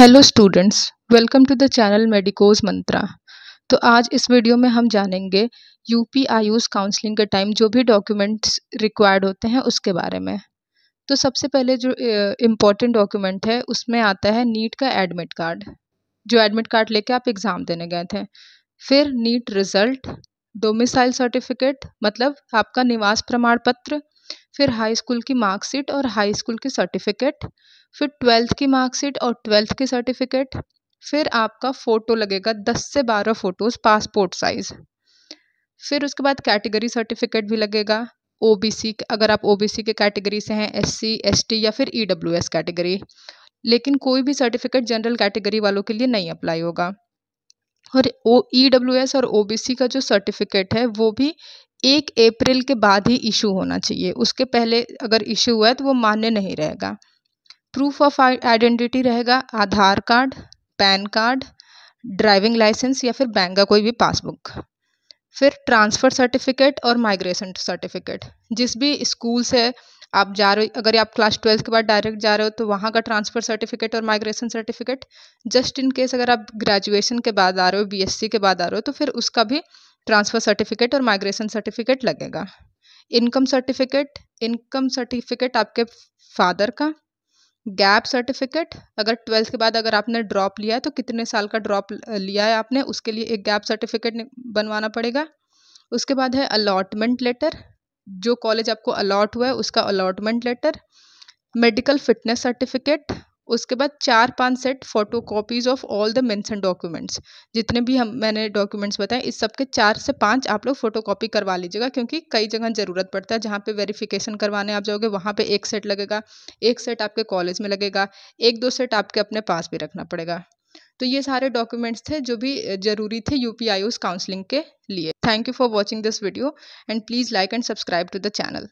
hello students welcome to the channel Medicos Mantra तो आज इस वीडियो में हम जानेंगे यू पी आयुष काउंसलिंग के टाइम जो भी डॉक्यूमेंट्स रिक्वायर्ड होते हैं उसके बारे में तो सबसे पहले जो इम्पोर्टेंट डॉक्यूमेंट है उसमें आता है नीट का एडमिट कार्ड जो एडमिट कार्ड लेके आप एग्ज़ाम देने गए थे फिर नीट रिज़ल्ट डोमिसाइल सर्टिफिकेट मतलब आपका निवास प्रमाण पत्र फिर हाई स्कूल की मार्कशीट और हाई स्कूल की सर्टिफिकेट फिर ट्वेल्थ की मार्कशीट और ट्वेल्थ की सर्टिफिकेट फिर आपका फ़ोटो लगेगा दस से बारह फ़ोटोज़ पासपोर्ट साइज़ फिर उसके बाद कैटेगरी सर्टिफिकेट भी लगेगा ओ बी सी अगर आप ओ बी सी के कैटेगरी से हैं एस सी एस टी या फिर ई डब्ल्यू एस कैटेगरी लेकिन कोई भी सर्टिफिकेट जनरल कैटेगरी वालों के लिए नहीं अप्लाई होगा और ओ ई डब्ल्यू एस और ओ बी सी का जो सर्टिफिकेट है वो भी एक अप्रैल के बाद ही इशू होना चाहिए उसके पहले अगर इशू हुआ है तो वो मान्य नहीं रहेगा प्रूफ ऑफ आइडेंटिटी रहेगा Aadhaar card PAN card driving licence या फिर बैंक का कोई भी पासबुक फिर ट्रांसफ़र सर्टिफिकेट और माइग्रेशन सर्टिफिकेट जिस भी स्कूल से आप जा रहे हो अगर आप क्लास ट्वेल्थ के बाद डायरेक्ट जा रहे हो तो वहाँ का ट्रांसफ़र सर्टिफिकेट और migration certificate just in case अगर आप ग्रेजुएशन के बाद आ रहे हो बीएससी के बाद आ रहे हो तो फिर उसका भी ट्रांसफ़र सर्टिफिकेट और माइग्रेशन सर्टिफिकेट लगेगा इनकम सर्टिफिकेट इनकम सर्टिफिकेट आपके फादर का गैप सर्टिफिकेट अगर ट्वेल्थ के बाद अगर आपने ड्रॉप लिया है तो कितने साल का ड्रॉप लिया है आपने उसके लिए एक गैप सर्टिफिकेट बनवाना पड़ेगा उसके बाद है अलॉटमेंट लेटर जो कॉलेज आपको अलॉट हुआ है उसका allotment letter medical fitness certificate उसके बाद चार पाँच set photo copies of all the mention documents जितने भी हम मैंने डॉक्यूमेंट्स बताए इस सब के चार से पाँच आप लोग फोटो कॉपी करवा लीजिएगा क्योंकि कई जगह ज़रूरत पड़ता है जहाँ पे वेरिफिकेशन करवाने आप जाओगे वहाँ पे एक सेट लगेगा एक सेट आपके कॉलेज में लगेगा एक दो सेट आपके अपने पास भी रखना पड़ेगा तो ये सारे डॉक्यूमेंट्स थे जो भी ज़रूरी थे यू पी काउंसलिंग के लिए thank you for watching this video and please like and subscribe to the channel